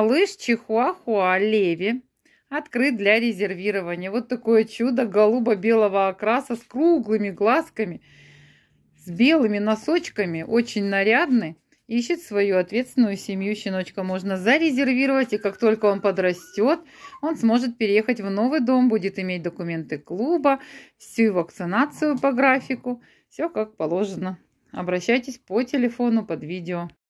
Малыш Чихуахуа Леви открыт для резервирования. Вот такое чудо голубо-белого окраса с круглыми глазками, с белыми носочками, очень нарядный. Ищет свою ответственную семью. Щеночка можно зарезервировать, и как только он подрастет, он сможет переехать в новый дом, будет иметь документы клуба, всю вакцинацию по графику. Все как положено. Обращайтесь по телефону под видео.